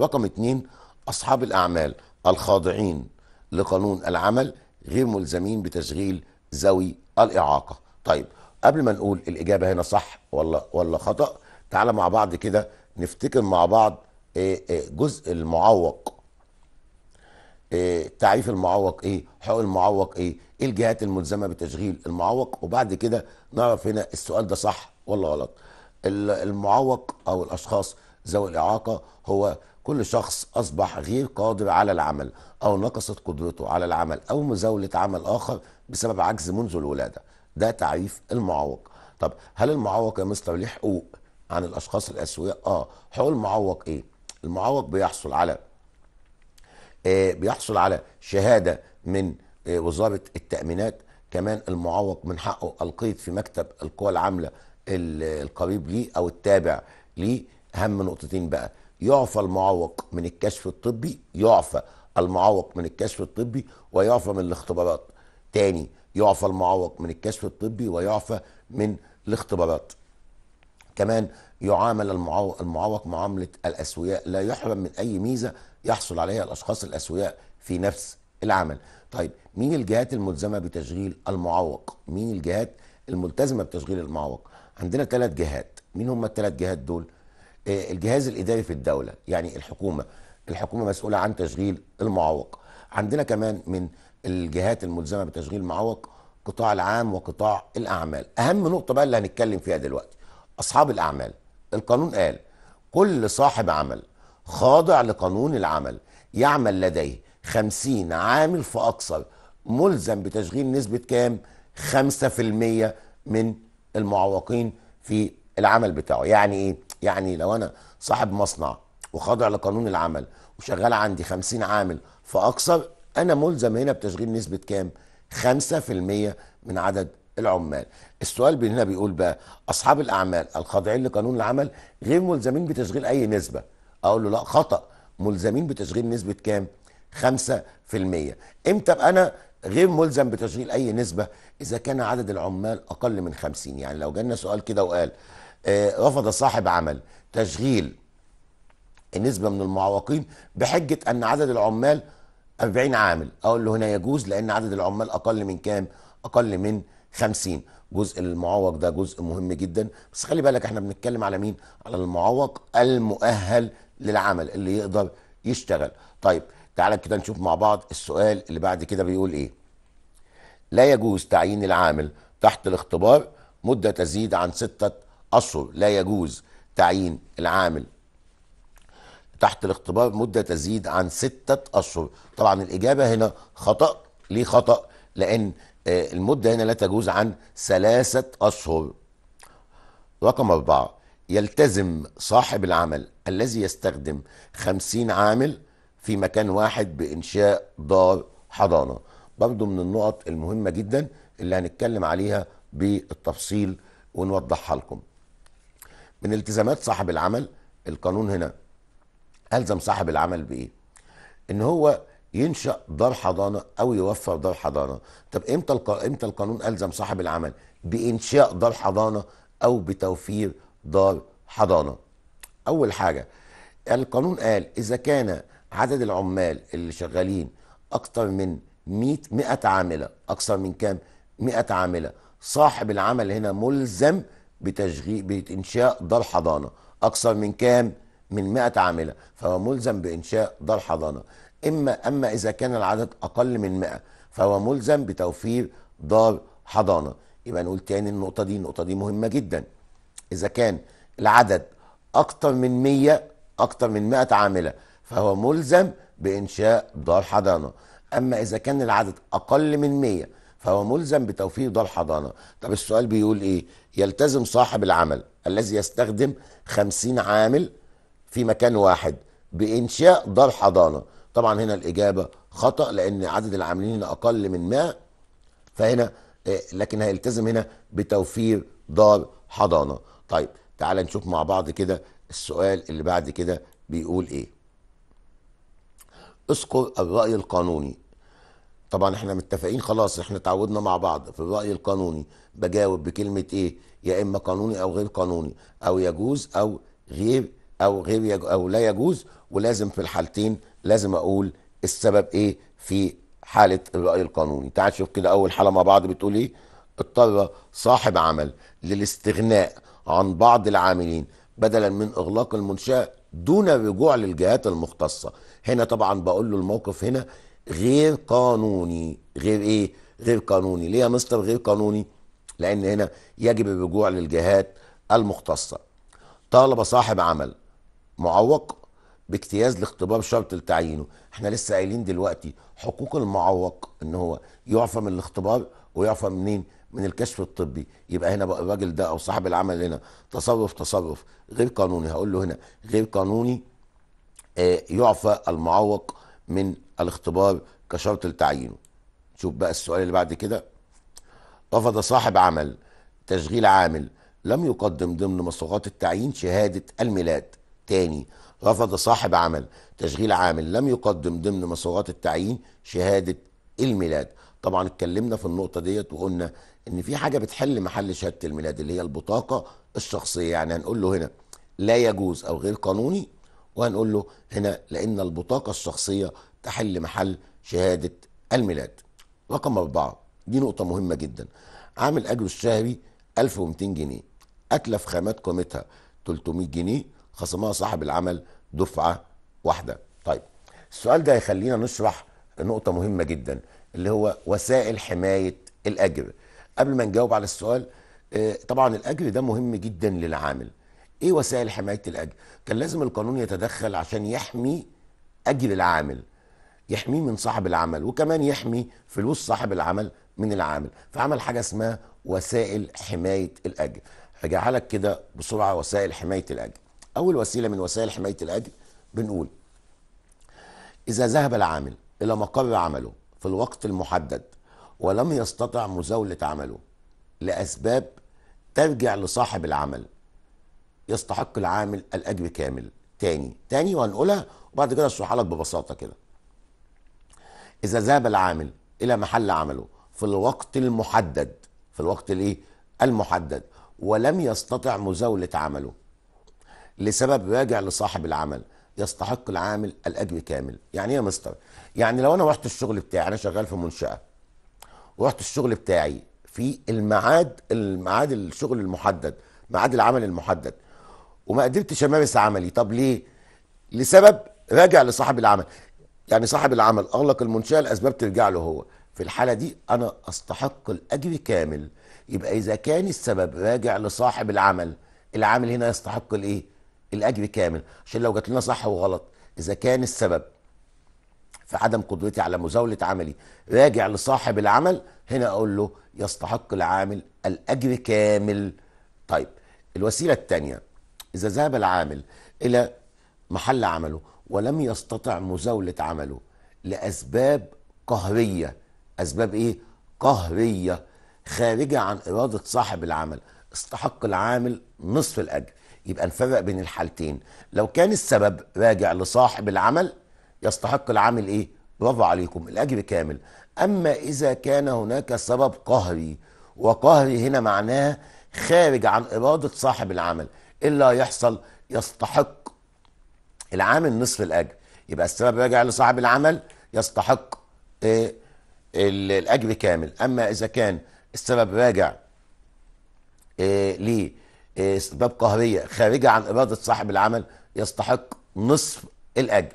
رقم اتنين أصحاب الأعمال الخاضعين لقانون العمل غير ملزمين بتشغيل ذوي الإعاقة طيب قبل ما نقول الإجابة هنا صح ولا ولا خطأ تعالى مع بعض كده نفتكر مع بعض آه، آه، جزء المعوق آه، تعريف المعوق ايه حقوق المعوق ايه ايه الجهات الملزمه بتشغيل المعوق وبعد كده نعرف هنا السؤال ده صح ولا غلط المعوق او الاشخاص ذوي الاعاقه هو كل شخص أصبح غير قادر على العمل أو نقصت قدرته على العمل أو مزاولة عمل آخر بسبب عجز منذ الولادة ده تعريف المعوق طب هل المعوق يا مستر ليه حقوق عن الأشخاص الأسوياء؟ آه حقوق المعوق إيه؟ المعوق بيحصل على آه بيحصل على شهادة من آه وزارة التأمينات كمان المعوق من حقه القيد في مكتب القوى العاملة القريب ليه أو التابع ليه أهم نقطتين بقى يعفى المعوق من الكشف الطبي يعفى المعوق من الكشف الطبي ويعفى من الاختبارات تاني يعفى المعوق من الكشف الطبي ويعفى من الاختبارات كمان يعامل المعوق معاملة الأسوياء لا يحرم من أي ميزة يحصل عليها الأشخاص الأسوياء في نفس العمل طيب مين الجهات الملزمة بتشغيل المعوق مين الجهات الملتزمة بتشغيل المعوق عندنا ثلاث جهات مين هم الثلاث جهات دول آه، الجهاز الاداري في الدوله يعني الحكومه الحكومه مسؤوله عن تشغيل المعوق عندنا كمان من الجهات الملزمه بتشغيل المعوق قطاع العام وقطاع الاعمال اهم نقطه بقى اللي هنتكلم فيها دلوقتي اصحاب الاعمال القانون قال كل صاحب عمل خاضع لقانون العمل يعمل لديه خمسين عامل فأكثر ملزم بتشغيل نسبة كام؟ خمسة في المية من المعوقين في العمل بتاعه يعني إيه؟ يعني لو انا صاحب مصنع وخاضع لقانون العمل وشغال عندي 50 عامل فاكثر انا ملزم هنا بتشغيل نسبه كام 5% من عدد العمال السؤال هنا بيقول بقى اصحاب الاعمال الخاضعين لقانون العمل غير ملزمين بتشغيل اي نسبه اقول له لا خطا ملزمين بتشغيل نسبه كام 5% امتى ابقى انا غير ملزم بتشغيل اي نسبه اذا كان عدد العمال اقل من 50 يعني لو جالنا سؤال كده وقال آه، رفض صاحب عمل تشغيل النسبة من المعوقين بحجة أن عدد العمال 40 عامل أقول له هنا يجوز لأن عدد العمال أقل من كام؟ أقل من 50 جزء المعوق ده جزء مهم جدا بس خلي بالك احنا بنتكلم على مين؟ على المعوق المؤهل للعمل اللي يقدر يشتغل طيب تعالى كده نشوف مع بعض السؤال اللي بعد كده بيقول ايه لا يجوز تعيين العامل تحت الاختبار مدة تزيد عن ستة أصله لا يجوز تعيين العامل تحت الاختبار مدة تزيد عن ستة أشهر طبعا الإجابة هنا خطأ ليه خطأ لأن آه، المدة هنا لا تجوز عن ثلاثة أشهر رقم أربعة يلتزم صاحب العمل الذي يستخدم خمسين عامل في مكان واحد بإنشاء دار حضانة برضو من النقط المهمة جدا اللي هنتكلم عليها بالتفصيل ونوضحها لكم من التزامات صاحب العمل القانون هنا الزم صاحب العمل بايه ان هو ينشا دار حضانه او يوفر دار حضانه طب امتى الق... امتى القانون الزم صاحب العمل بانشاء دار حضانه او بتوفير دار حضانه اول حاجه القانون قال اذا كان عدد العمال اللي شغالين أكثر من 100 100 عامله اكثر من كام 100 عامله صاحب العمل هنا ملزم بتشغيل بانشاء دار حضانه اكثر من كام من 100 عامله فهو ملزم بانشاء دار حضانه اما اما اذا كان العدد اقل من 100 فهو ملزم بتوفير دار حضانه يبقى نقول تاني النقطه دي النقطه دي مهمه جدا اذا كان العدد اكثر من 100 اكثر من 100 عامله فهو ملزم بانشاء دار حضانه اما اذا كان العدد اقل من 100 فهو ملزم بتوفير ده الحضانة طب السؤال بيقول إيه يلتزم صاحب العمل الذي يستخدم خمسين عامل في مكان واحد بإنشاء دار حضانة طبعا هنا الإجابة خطأ لأن عدد العاملين هنا أقل من 100 فهنا آه، لكن هيلتزم هنا بتوفير دار حضانة طيب تعال نشوف مع بعض كده السؤال اللي بعد كده بيقول ايه اذكر الرأي القانوني طبعا احنا متفقين خلاص احنا تعودنا مع بعض في الرأي القانوني بجاوب بكلمة ايه يا اما قانوني او غير قانوني او يجوز او غير او غير او لا يجوز ولازم في الحالتين لازم اقول السبب ايه في حالة الرأي القانوني تعال شوف كده اول حالة مع بعض بتقول ايه اضطر صاحب عمل للاستغناء عن بعض العاملين بدلا من اغلاق المنشأة دون الرجوع للجهات المختصة هنا طبعا بقول له الموقف هنا غير قانوني غير ايه غير قانوني ليه يا مستر غير قانوني لان هنا يجب الرجوع للجهات المختصه طالب صاحب عمل معوق باجتياز لاختبار شرط لتعيينه احنا لسه قايلين دلوقتي حقوق المعوق ان هو يعفى من الاختبار ويعفى منين من الكشف الطبي يبقى هنا بقى الراجل ده او صاحب العمل هنا تصرف تصرف غير قانوني هقول له هنا غير قانوني آه، يعفى المعوق من الاختبار كشرط لتعيينه شوف بقى السؤال اللي بعد كده رفض صاحب عمل تشغيل عامل لم يقدم ضمن مصروفات التعيين شهادة الميلاد تاني رفض صاحب عمل تشغيل عامل لم يقدم ضمن مصروفات التعيين شهادة الميلاد طبعا اتكلمنا في النقطة ديت وقلنا ان في حاجة بتحل محل شهادة الميلاد اللي هي البطاقة الشخصية يعني هنقول له هنا لا يجوز او غير قانوني وهنقول له هنا لان البطاقة الشخصية تحل محل شهادة الميلاد رقم أربعة دي نقطة مهمة جدا عامل أجره الشهري 1200 جنيه أتلف خامات قيمتها 300 جنيه خصمها صاحب العمل دفعة واحدة طيب السؤال ده هيخلينا نشرح نقطة مهمة جدا اللي هو وسائل حماية الأجر قبل ما نجاوب على السؤال آه، طبعا الأجر ده مهم جدا للعامل ايه وسائل حماية الأجر كان لازم القانون يتدخل عشان يحمي أجر العامل يحميه من صاحب العمل وكمان يحمي فلوس صاحب العمل من العامل فعمل حاجه اسمها وسائل حمايه الاجر هجعلك كده بسرعه وسائل حمايه الاجر اول وسيله من وسائل حمايه الاجر بنقول اذا ذهب العامل الى مقر عمله في الوقت المحدد ولم يستطع مزاوله عمله لاسباب ترجع لصاحب العمل يستحق العامل الاجر كامل تاني تاني وهنقولها وبعد كده اشرحها لك ببساطه كده إذا ذهب العامل إلى محل عمله في الوقت المحدد في الوقت الإيه؟ المحدد ولم يستطع مزاولة عمله لسبب راجع لصاحب العمل يستحق العامل الأجر كامل يعني إيه يا مستر يعني لو أنا رحت الشغل بتاعي أنا شغال في منشأة ورحت الشغل بتاعي في الميعاد الميعاد الشغل المحدد ميعاد العمل المحدد وما قدرتش امارس عملي طب ليه لسبب راجع لصاحب العمل يعني صاحب العمل اغلق المنشاه الاسباب ترجع له هو في الحاله دي انا استحق الاجر كامل يبقى اذا كان السبب راجع لصاحب العمل العامل هنا يستحق الايه الاجر كامل عشان لو جات لنا صح وغلط اذا كان السبب في عدم قدرتي على مزاوله عملي راجع لصاحب العمل هنا اقول له يستحق العامل الاجر كامل طيب الوسيله الثانيه اذا ذهب العامل الى محل عمله ولم يستطع مزاولة عمله لأسباب قهرية أسباب إيه؟ قهرية خارجة عن إرادة صاحب العمل استحق العامل نصف الأجر يبقى نفرق بين الحالتين لو كان السبب راجع لصاحب العمل يستحق العامل إيه؟ برافو عليكم الأجر كامل أما إذا كان هناك سبب قهري وقهري هنا معناه خارج عن إرادة صاحب العمل إيه إلا يحصل يستحق العامل نصف الاجر يبقى السبب راجع لصاحب العمل يستحق آه، الاجر كامل اما اذا كان السبب راجع آه، لاسباب آه، قهريه خارجه عن اراده صاحب العمل يستحق نصف الاجر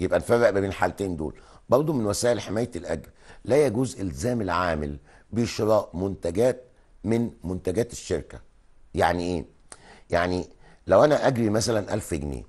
يبقى نفرق بين الحالتين دول برضه من وسائل حمايه الاجر لا يجوز الزام العامل بشراء منتجات من منتجات الشركه يعني ايه يعني لو انا اجري مثلا 1000 جنيه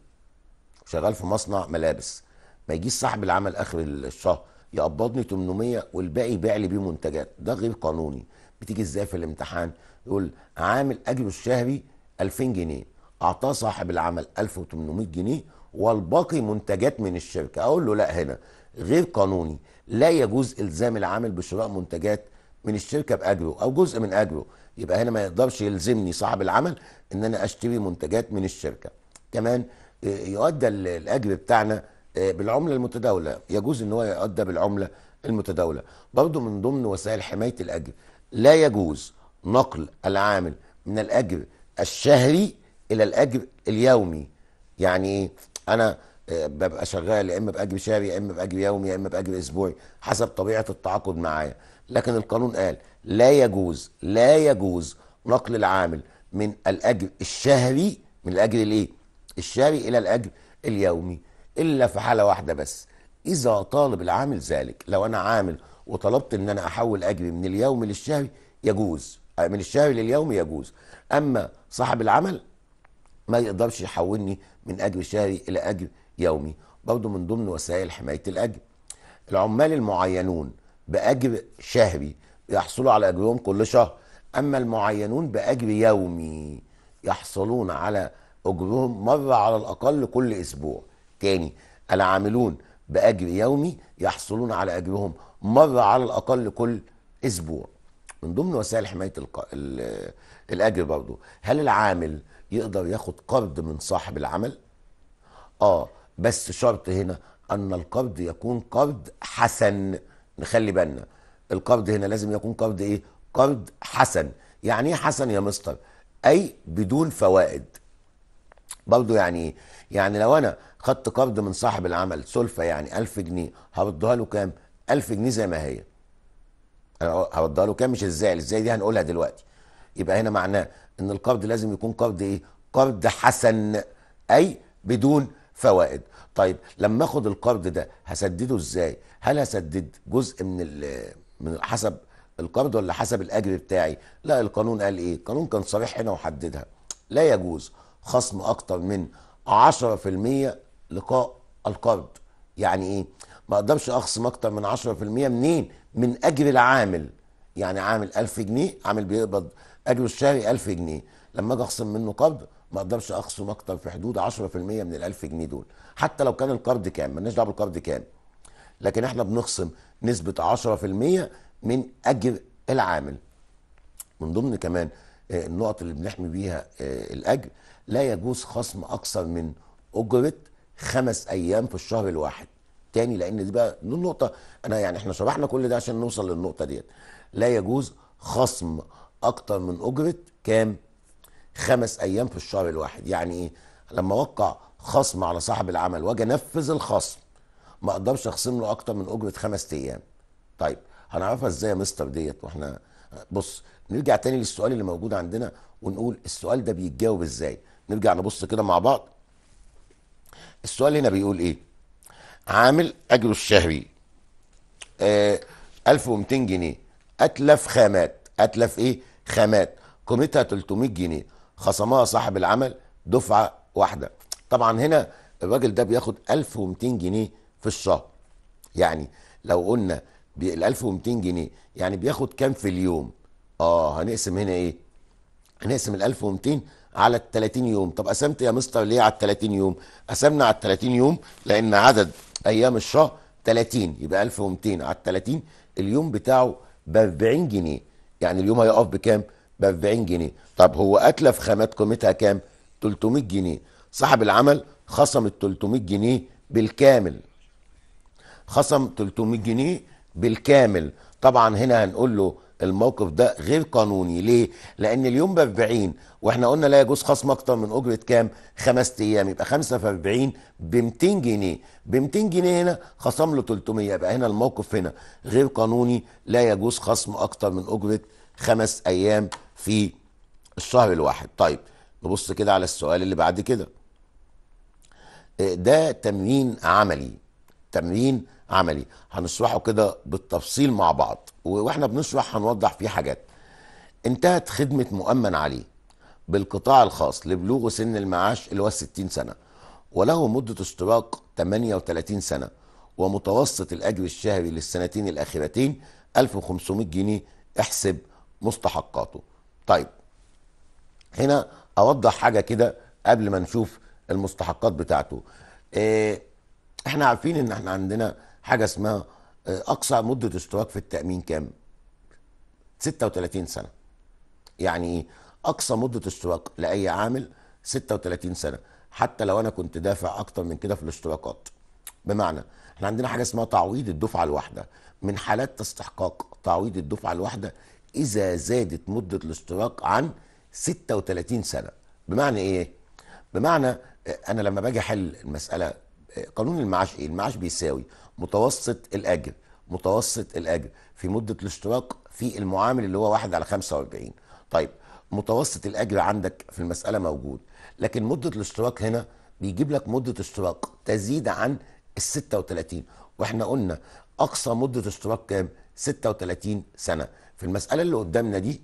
شغال في مصنع ملابس ما يجيش صاحب العمل اخر الشهر يقبضني 800 والباقي يبيع لي بيه منتجات ده غير قانوني بتيجي ازاي في الامتحان يقول عامل اجره الشهري 2000 جنيه اعطاه صاحب العمل 1800 جنيه والباقي منتجات من الشركه اقول له لا هنا غير قانوني لا يجوز الزام العامل بشراء منتجات من الشركه باجره او جزء من اجره يبقى هنا ما يقدرش يلزمني صاحب العمل ان انا اشتري منتجات من الشركه كمان يؤدى الاجر بتاعنا آه، بالعمله المتداوله يجوز ان هو يؤدى بالعمله المتداوله برضه من ضمن وسائل حمايه الاجر لا يجوز نقل العامل من الاجر الشهري الى الاجر اليومي يعني إيه؟ انا آه، ببقى شغال يا اما باجر شهري يا اما باجر يومي يا اما باجر اسبوعي حسب طبيعه التعاقد معايا لكن القانون قال لا يجوز لا يجوز نقل العامل من الاجر الشهري من الاجر الايه الشاري إلى الأجر اليومي إلا في حالة واحدة بس إذا طالب العامل ذلك لو أنا عامل وطلبت إن أنا أحول أجري من اليومي للشهري يجوز آه، من الشهري لليومي يجوز أما صاحب العمل ما يقدرش يحولني من أجر شهري إلى أجر يومي برضه من ضمن وسائل حماية الأجر العمال المعينون بأجر شهري يحصلوا على أجرهم كل شهر أما المعينون بأجر يومي يحصلون على اجرهم مره على الاقل كل اسبوع تاني العاملون باجر يومي يحصلون على اجرهم مره على الاقل كل اسبوع من ضمن وسائل حمايه الق... ال... الاجر برضه هل العامل يقدر ياخد قرض من صاحب العمل اه بس شرط هنا ان القرض يكون قرض حسن نخلي بالنا القرض هنا لازم يكون قرض ايه قرض حسن يعني ايه حسن يا مستر اي بدون فوائد برضه يعني يعني لو انا خدت قرض من صاحب العمل سلفه يعني 1000 جنيه هردها له كام؟ 1000 جنيه زي ما هي انا هردها له كام مش ازاي ازاي دي هنقولها دلوقتي يبقى هنا معناه ان القرض لازم يكون قرض ايه؟ قرض حسن اي بدون فوائد طيب لما اخد القرض ده هسدده ازاي؟ هل هسدد جزء من من حسب القرض ولا حسب الاجر بتاعي؟ لا القانون قال ايه؟ القانون كان صريح هنا وحددها لا يجوز خصم اكتر من 10% لقاء القرض يعني ايه ما اقدرش اخصم اكتر من 10% منين من اجر العامل يعني عامل 1000 جنيه عامل بيقبض اجره الشهري 1000 جنيه لما اجي اخصم منه قرض ما اقدرش اخصم اكتر في حدود 10% من ال 1000 جنيه دول حتى لو كان القرض كام مالناش دعوه بالقرض كام لكن احنا بنخصم نسبه 10% من اجر العامل من ضمن كمان آه، النقط اللي بنحمي بيها آه، الاجر لا يجوز خصم اكثر من اجره خمس ايام في الشهر الواحد تاني لان دي بقى النقطه انا يعني احنا شرحنا كل ده عشان نوصل للنقطه ديت لا يجوز خصم اكتر من اجره كام خمس ايام في الشهر الواحد يعني ايه لما اوقع خصم على صاحب العمل واجي انفذ الخصم ما اقدرش اخصم له اكتر من اجره خمس ايام طيب هنعرفها ازاي يا مستر ديت واحنا بص نرجع تاني للسؤال اللي موجود عندنا ونقول السؤال ده بيتجاوب ازاي نرجع نبص كده مع بعض السؤال هنا بيقول ايه عامل اجره الشهري آه 1200 جنيه اتلف خامات اتلف ايه خامات قيمتها 300 جنيه خصمها صاحب العمل دفعه واحده طبعا هنا الراجل ده بياخد 1200 جنيه في الشهر يعني لو قلنا ال 1200 جنيه يعني بياخد كام في اليوم اه هنقسم هنا ايه هنقسم ال 1200 على ال 30 يوم طب قسمت يا مستر ليه على ال 30 يوم قسمنا على ال 30 يوم لان عدد ايام الشهر 30 يبقى 1200 على ال 30 اليوم بتاعه ب 40 جنيه يعني اليوم هيقف بكام ب 40 جنيه طب هو اتلف خامات قيمتها كام 300 جنيه صاحب العمل خصم ال 300 جنيه بالكامل خصم 300 جنيه بالكامل طبعا هنا هنقول له الموقف ده غير قانوني ليه لان اليوم ب 40 واحنا قلنا لا يجوز خصم اكتر من اجره كام خمس ايام يبقى 5 في 40 ب 200 جنيه ب 200 جنيه هنا خصم له 300 يبقى هنا الموقف هنا غير قانوني لا يجوز خصم اكتر من اجره خمس ايام في الشهر الواحد طيب نبص كده على السؤال اللي بعد كده آه، ده تمرين عملي تمرين عملي هنشرحه كده بالتفصيل مع بعض واحنا بنشرح هنوضح فيه حاجات انتهت خدمة مؤمن عليه بالقطاع الخاص لبلوغ سن المعاش اللي هو 60 سنة وله مدة اشتراك 38 سنة ومتوسط الأجر الشهري للسنتين الأخيرتين 1500 جنيه احسب مستحقاته طيب هنا أوضح حاجة كده قبل ما نشوف المستحقات بتاعته إيه، احنا عارفين ان احنا عندنا حاجه اسمها آه، اقصى مده اشتراك في التامين كام 36 سنه يعني ايه اقصى مده اشتراك لاي عامل 36 سنه حتى لو انا كنت دافع اكتر من كده في الاشتراكات بمعنى احنا عندنا حاجه اسمها تعويض الدفعه الواحده من حالات استحقاق تعويض الدفعه الواحده اذا زادت مده الاشتراك عن 36 سنه بمعنى ايه بمعنى آه، انا لما باجي احل المساله قانون المعاش ايه؟ المعاش بيساوي متوسط الاجر متوسط الاجر في مده الاشتراك في المعامل اللي هو 1 على 45 طيب متوسط الاجر عندك في المساله موجود لكن مده الاشتراك هنا بيجيب لك مده اشتراك تزيد عن ال 36 واحنا قلنا اقصى مده اشتراك كام؟ 36 سنه في المساله اللي قدامنا دي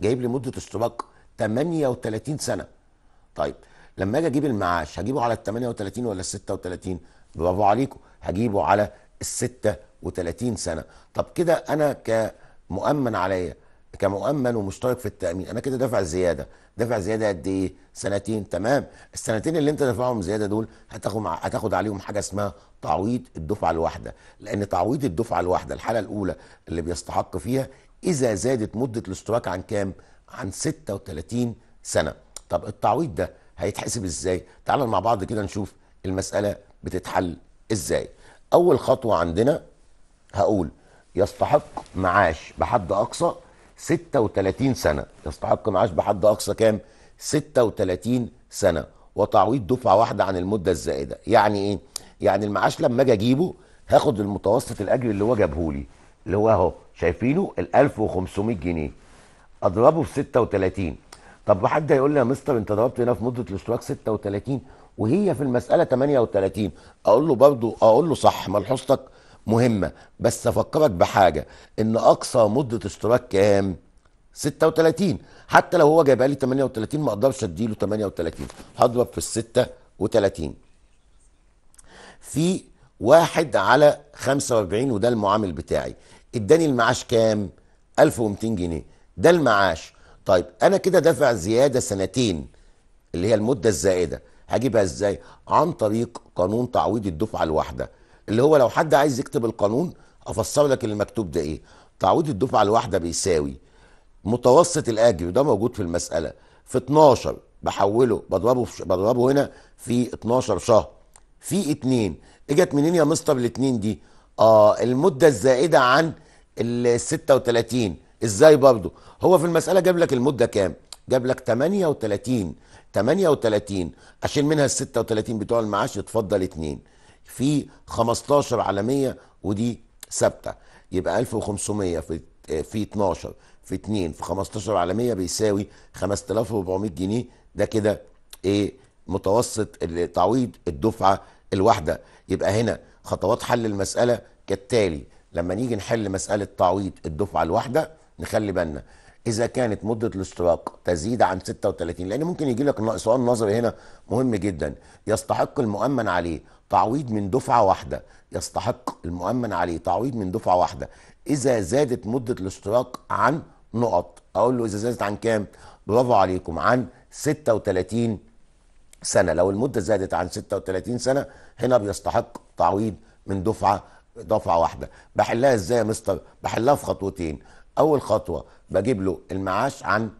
جايب لي مده اشتراك 38 سنه طيب لما اجي اجيب المعاش هجيبه على ال 38 ولا ال 36 برافو عليكم هجيبه على ال 36 سنه طب كده انا كمؤمن عليا كمؤمن ومشترك في التامين انا كده دافع زياده دافع زياده قد ايه سنتين تمام السنتين اللي انت دافعهم زياده دول هتاخد مع... هتاخد عليهم حاجه اسمها تعويض الدفعه الواحده لان تعويض الدفعه الواحده الحاله الاولى اللي بيستحق فيها اذا زادت مده الاشتراك عن كام عن 36 سنه طب التعويض ده هيتحسب ازاي تعالوا مع بعض كده نشوف المساله بتتحل ازاي اول خطوه عندنا هقول يستحق معاش بحد اقصى 36 سنه يستحق معاش بحد اقصى كام 36 سنه وتعويض دفعه واحده عن المده الزائده يعني ايه يعني المعاش لما اجي اجيبه هاخد المتوسط الاجر اللي هو جابه لي اللي هو اهو شايفينه ال 1500 جنيه اضربه في 36 طب حد هيقول لي يا مستر انت ضربت هنا في مده الاشتراك 36 وهي في المساله 38 اقول له برضه اقول له صح ملحوظتك مهمه بس افكرك بحاجه ان اقصى مده اشتراك كام 36 حتى لو هو جايبها لي 38 ما اقدرش اديله 38 هضرب في ال 36 في واحد على 45 وده المعامل بتاعي اداني المعاش كام 1200 جنيه ده المعاش طيب انا كده دافع زياده سنتين اللي هي المده الزائده هجيبها ازاي عن طريق قانون تعويض الدفعه الواحده اللي هو لو حد عايز يكتب القانون افسر لك اللي مكتوب ده ايه تعويض الدفعه الواحده بيساوي متوسط الاجر وده موجود في المساله في 12 بحوله بضربه في بضربه هنا في 12 شهر في 2 اجت منين يا مستر الاثنين دي اه المده الزائده عن ال 36 ازاي برضه هو في المساله جاب لك المده كام جاب لك 38 38 عشان منها ال 36 بتوع المعاش اتفضل اتنين في 15 عالميه ودي ثابته يبقى 1500 في في 12 في 2 في 15 عالميه بيساوي 5400 جنيه ده كده ايه متوسط تعويض الدفعه الواحده يبقى هنا خطوات حل المساله كالتالي لما نيجي نحل مساله تعويض الدفعه الواحده نخلي بالنا اذا كانت مده الاشتراك تزيد عن 36 لان ممكن يجي لك سؤال نظري هنا مهم جدا يستحق المؤمن عليه تعويض من دفعه واحده يستحق المؤمن عليه تعويض من دفعه واحده اذا زادت مده الاشتراك عن نقط اقول له اذا زادت عن كام برافو عليكم عن 36 سنه لو المده زادت عن 36 سنه هنا بيستحق تعويض من دفعه دفعه واحده بحلها ازاي يا مستر بحلها في خطوتين اول خطوه بجيب له المعاش عن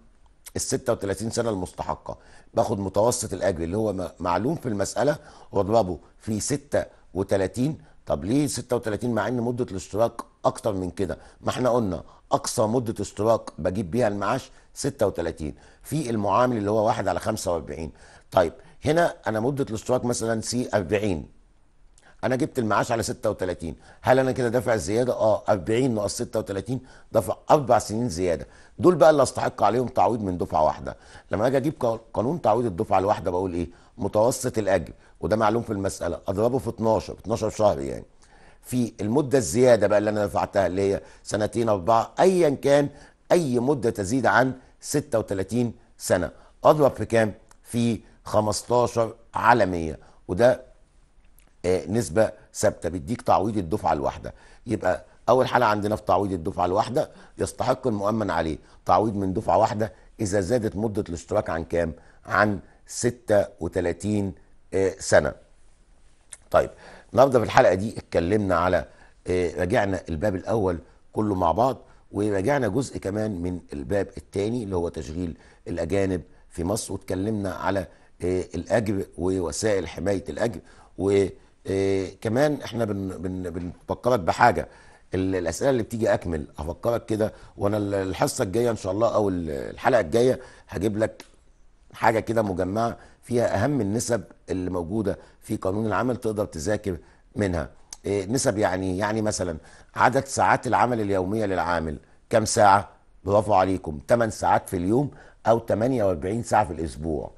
ال 36 سنه المستحقه باخد متوسط الاجر اللي هو معلوم في المساله واضربه في 36 طب ليه 36 مع ان مده الاشتراك اكتر من كده ما احنا قلنا اقصى مده اشتراك بجيب بيها المعاش 36 في المعامل اللي هو 1 على 45 طيب هنا انا مده الاشتراك مثلا سي 40 انا جبت المعاش على 36 هل انا كده دافع الزياده اه 40 ناقص 36 دافع اربع سنين زياده دول بقى اللي استحق عليهم تعويض من دفعه واحده لما اجي اجيب قانون تعويض الدفعه الواحده بقول ايه متوسط الاجر وده معلوم في المساله اضربه في 12 12 شهر يعني في المده الزياده بقى اللي انا دفعتها اللي هي سنتين اربعه ايا كان اي مده تزيد عن 36 سنه اضرب في كام في 15 على 100 وده آه، نسبه ثابته بيديك تعويض الدفعه الواحده يبقى اول حاله عندنا في تعويض الدفعه الواحده يستحق المؤمن عليه تعويض من دفعه واحده اذا زادت مده الاشتراك عن كام عن 36 آه، سنه طيب النهارده في الحلقه دي اتكلمنا على آه، راجعنا الباب الاول كله مع بعض وراجعنا جزء كمان من الباب الثاني اللي هو تشغيل الاجانب في مصر واتكلمنا على الاجر ووسائل حمايه الاجر و إيه كمان احنا بن بن بنفكرك بحاجه الاسئله اللي بتيجي اكمل افكرك كده وانا الحصه الجايه ان شاء الله او الحلقه الجايه هجيب لك حاجه كده مجمعه فيها اهم النسب اللي موجوده في قانون العمل تقدر تذاكر منها إيه نسب يعني يعني مثلا عدد ساعات العمل اليوميه للعامل كم ساعه برافو عليكم 8 ساعات في اليوم او 48 ساعه في الاسبوع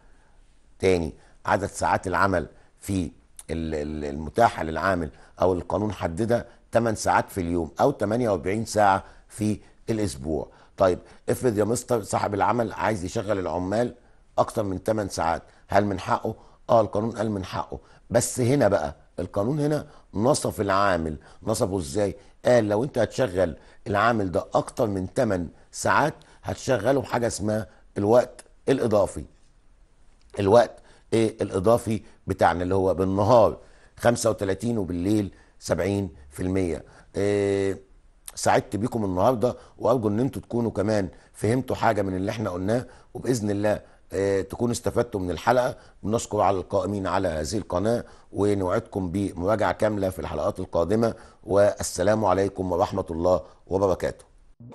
تاني عدد ساعات العمل في المتاحه للعامل او القانون حددها 8 ساعات في اليوم او 48 ساعه في الاسبوع طيب افرض يا مستر صاحب العمل عايز يشغل العمال اكتر من 8 ساعات هل من حقه اه القانون قال من حقه بس هنا بقى القانون هنا نصف العامل نصبه ازاي قال لو انت هتشغل العامل ده اكتر من 8 ساعات هتشغله بحاجه اسمها الوقت الاضافي الوقت ايه الاضافي بتاعنا اللي هو بالنهار 35 وبالليل 70% إيه آه، سعدت بيكم النهارده وارجو ان انتوا تكونوا كمان فهمتوا حاجه من اللي احنا قلناه وباذن الله إيه تكونوا استفدتوا من الحلقه بنشكر على القائمين على هذه القناه ونوعدكم بمراجعه كامله في الحلقات القادمه والسلام عليكم ورحمه الله وبركاته